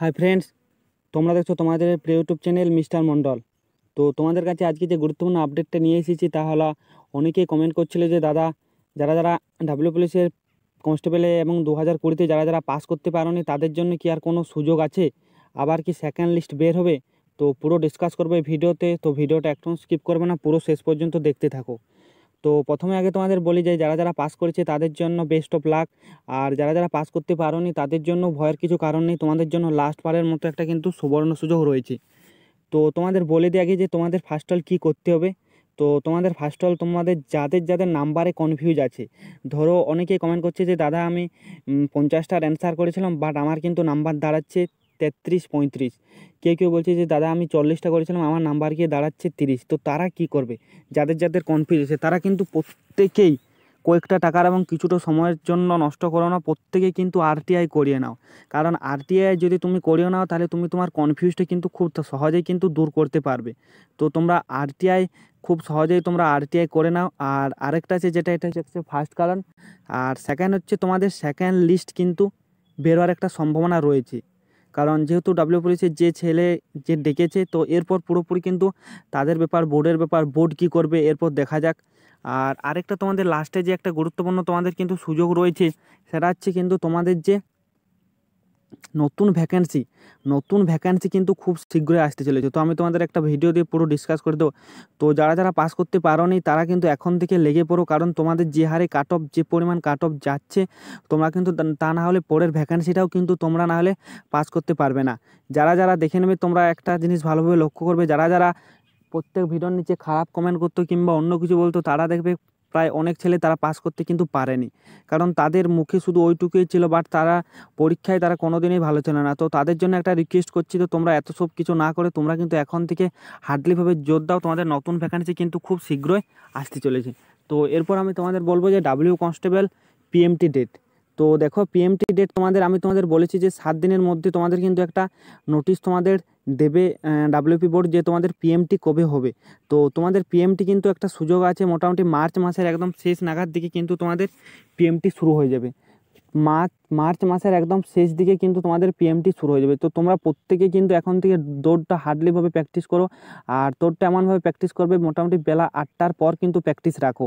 hi friends তোমরা দেখছো তোমাদের প্রিয় ইউটিউব চ্যানেল মিস্টার মণ্ডল তো তোমাদের কাছে আজকে যে গুরুত্বপূর্ণ আপডেটটা নিয়ে এসেছি তা হলো অনেকেই কমেন্ট করছিল যে দাদা যারা যারা ডাব্লিউ পুলিশের কনস্টেবলে এবং দু হাজার কুড়িতে যারা যারা পাস করতে পারেনি তাদের জন্য কি আর কোনো সুযোগ আছে আবার কি সেকেন্ড লিস্ট বের হবে তো পুরো ডিসকাস করবে ভিডিওতে তো ভিডিওটা একদম স্কিপ করবে না পুরো শেষ পর্যন্ত দেখতে থাকো তো প্রথমে আগে তোমাদের বলি যে যারা যারা পাস করেছে তাদের জন্য বেস্ট অফ লাক আর যারা যারা পাস করতে পারোনি তাদের জন্য ভয়ের কিছু কারণ নেই তোমাদের জন্য লাস্ট পারের মতো একটা কিন্তু সুবর্ণ সুযোগ রয়েছে তো তোমাদের বলে দিই আগে যে তোমাদের ফার্স্ট অল কী করতে হবে তো তোমাদের ফার্স্ট অল তোমাদের যাদের যাদের নাম্বারে কনফিউজ আছে ধরো অনেকেই কমেন্ট করছে যে দাদা আমি পঞ্চাশটার অ্যান্সার করেছিলাম বাট আমার কিন্তু নাম্বার দাঁড়াচ্ছে তেত্রিশ পঁয়ত্রিশ কেউ কেউ বলছে যে দাদা আমি চল্লিশটা করেছিলাম আমার নাম্বার গিয়ে দাঁড়াচ্ছে তিরিশ তো তারা কি করবে যাদের যাদের কনফিউজ আছে তারা কিন্তু প্রত্যেকেই কয়েকটা টাকার এবং কিছুটা সময়ের জন্য নষ্ট করো না প্রত্যেকে কিন্তু আরটিআই করিয়ে নাও কারণ আরটিআই যদি তুমি করিয়ে নাও তাহলে তুমি তোমার কনফিউজটা কিন্তু খুব সহজেই কিন্তু দূর করতে পারবে তো তোমরা আরটিআই খুব সহজেই তোমরা আরটিআই করে নাও আর আরেকটা আছে যেটা এটা হচ্ছে ফার্স্ট কারণ আর সেকেন্ড হচ্ছে তোমাদের সেকেন্ড লিস্ট কিন্তু বেরোয়ার একটা সম্ভাবনা রয়েছে কারণ যেহেতু ডাব্লিউ পুলিশের যে ছেলে যে ডেকেছে তো এরপর পুরোপুরি কিন্তু তাদের ব্যাপার বোর্ডের ব্যাপার বোর্ড কি করবে এরপর দেখা যাক আর আরেকটা তোমাদের লাস্টে যে একটা গুরুত্বপূর্ণ তোমাদের কিন্তু সুযোগ রয়েছে সেটা হচ্ছে কিন্তু তোমাদের যে নতুন ভ্যাকেন্সি নতুন ভ্যাকেন্সি কিন্তু খুব শীঘ্রই আসতে চলেছে তো আমি তোমাদের একটা ভিডিও দিয়ে পুরো ডিসকাস করে দেবো তো যারা যারা পাস করতে পারো নি তারা কিন্তু এখন থেকে লেগে পড়ো কারণ তোমাদের যে হারে কাট অফ যে পরিমাণ কাট অফ যাচ্ছে তোমরা কিন্তু তা না হলে পরের ভ্যাকেন্সিটাও কিন্তু তোমরা না হলে পাস করতে পারবে না যারা যারা দেখে নেবে তোমরা একটা জিনিস ভালোভাবে লক্ষ্য করবে যারা যারা প্রত্যেক ভিডিওর নিচে খারাপ কমেন্ট করতো কিংবা অন্য কিছু বলতো তারা দেখবে প্রায় অনেক ছেলে তারা পাস করতে কিন্তু পারেনি কারণ তাদের মুখে শুধু ওইটুকুই ছিল বাট তারা পরীক্ষায় তারা কোনো দিনই ভালো ছিল না তো তাদের জন্য একটা রিকোয়েস্ট করছি তো তোমরা এত সব কিছু না করে তোমরা কিন্তু এখন থেকে হার্ডলিভাবে জোর দাও তোমাদের নতুন ভ্যাকান্সি কিন্তু খুব শীঘ্রই আসতে চলেছে তো এরপর আমি তোমাদের বলবো যে ডাব্লিউ কনস্টেবল পিএমটি ডেট তো দেখো পিএমটি ডেট তোমাদের আমি তোমাদের বলেছি যে সাত দিনের মধ্যে তোমাদের কিন্তু একটা নোটিশ তোমাদের দেবে ডাব্লিউপি বোর্ড যে তোমাদের পিএমটি কবে হবে তো তোমাদের পিএমটি কিন্তু একটা সুযোগ আছে মোটামুটি মার্চ মাসের একদম শেষ নাগাদ দিকে কিন্তু তোমাদের পিএমটি শুরু হয়ে যাবে মার্চ মার্চ মাসের একদম শেষ দিকে কিন্তু তোমাদের পিএমটি শুরু হয়ে যাবে তো তোমরা প্রত্যেকে কিন্তু এখন থেকে দৌড়টা হার্ডলিভাবে প্র্যাকটিস করো আর দৌড়টা এমনভাবে প্র্যাকটিস করবে মোটামুটি বেলা আটটার পর কিন্তু প্র্যাকটিস রাখো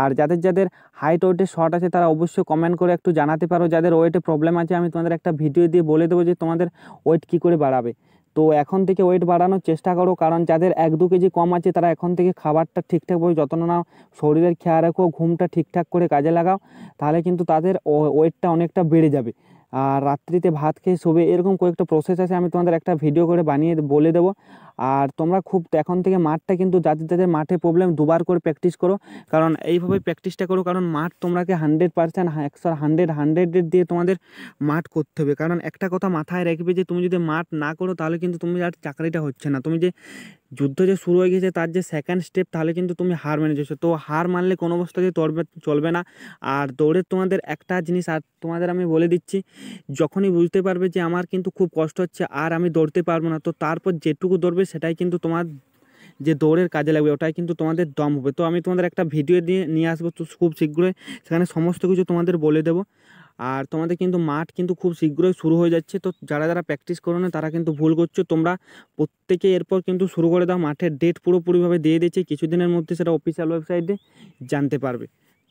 আর যাদের যাদের হাইট ওয়েটে শর্ট আছে তারা অবশ্যই কমেন্ট করে একটু জানাতে পারো যাদের ওয়েটে প্রবলেম আছে আমি তোমাদের একটা ভিডিও দিয়ে বলে দেবো যে তোমাদের ওয়েট কী করে বাড়াবে তো এখন থেকে ওয়েট বাড়ানোর চেষ্টা করো কারণ যাদের এক দু কেজি কম আছে তারা এখন থেকে খাবারটা ঠিকঠাকভাবে যত্ন নাও শরীরের খেয়াল রাখো ঘুমটা ঠিকঠাক করে কাজে লাগাও তাহলে কিন্তু তাদের ওয়েটটা অনেকটা বেড়ে যাবে আর রাত্রিতে ভাত খেয়ে শোবে এরকম কয়েকটা প্রসেস আছে আমি তোমাদের একটা ভিডিও করে বানিয়ে বলে দেবো আর তোমরা খুব এখন থেকে মাঠটা কিন্তু যাদের যাদের মাঠে প্রবলেম দুবার করে প্র্যাকটিস করো কারণ এইভাবে প্র্যাকটিসটা করো কারণ মাঠ তোমরাকে হান্ড্রেড পার্সেন্ট একশো হান্ড্রেড হান্ড্রেডের দিয়ে তোমাদের মাঠ করতে হবে কারণ একটা কথা মাথায় রাখবে যে তুমি যদি মাঠ না করো তাহলে কিন্তু তুমি আর চাকরিটা হচ্ছে না তুমি যে যুদ্ধ যে শুরু হয়ে গেছে তার যে সেকেন্ড স্টেপ তাহলে কিন্তু তুমি হার মেনে যাচ্ছ তো হার মানলে কোনো অবস্থাতে তরবে চলবে না আর দৌড়ে তোমাদের একটা জিনিস আর তোমাদের আমি বলে দিচ্ছি যখনই বুঝতে পারবে যে আমার কিন্তু খুব কষ্ট হচ্ছে আর আমি দৌড়তে পারবো না তো তারপর যেটুকু দৌড়বে সেটাই কিন্তু তোমার যে দৌড়ের কাজে লাগবে ওটাই কিন্তু তোমাদের দম হবে তো আমি তোমাদের একটা ভিডিও দিয়ে নিয়ে আসবো তো খুব শীঘ্রই সেখানে সমস্ত কিছু তোমাদের বলে দেবো আর তোমাদের কিন্তু মাঠ কিন্তু খুব শীঘ্রই শুরু হয়ে যাচ্ছে তো যারা যারা প্র্যাকটিস করো না তারা কিন্তু ভুল করছো তোমরা প্রত্যেকে এরপর কিন্তু শুরু করে দাও মাঠের ডেট পুরোপুরিভাবে দিয়ে দিয়েছে কিছুদিনের মধ্যে সেটা অফিসিয়াল ওয়েবসাইটে জানতে পারবে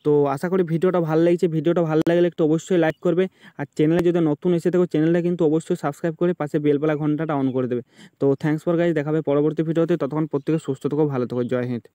তো আশা করি ভিডিওটা ভালো লাগছে ভিডিওটা ভালো লাগলে একটু অবশ্যই লাইক করবে আর চ্যানেলে যদি নতুন এসে থাকো চ্যানেলটা কিন্তু অবশ্যই সাবস্ক্রাইব করে পাশে বেলবেলা ঘন্টাটা অন করে দেবে তো থ্যাংকস ফর গাইজ দেখাবে পরবর্তী ভিডিওতে ততক্ষণ প্রত্যেকে সুস্থ থেকো ভালো থেকো জয় হিন্দ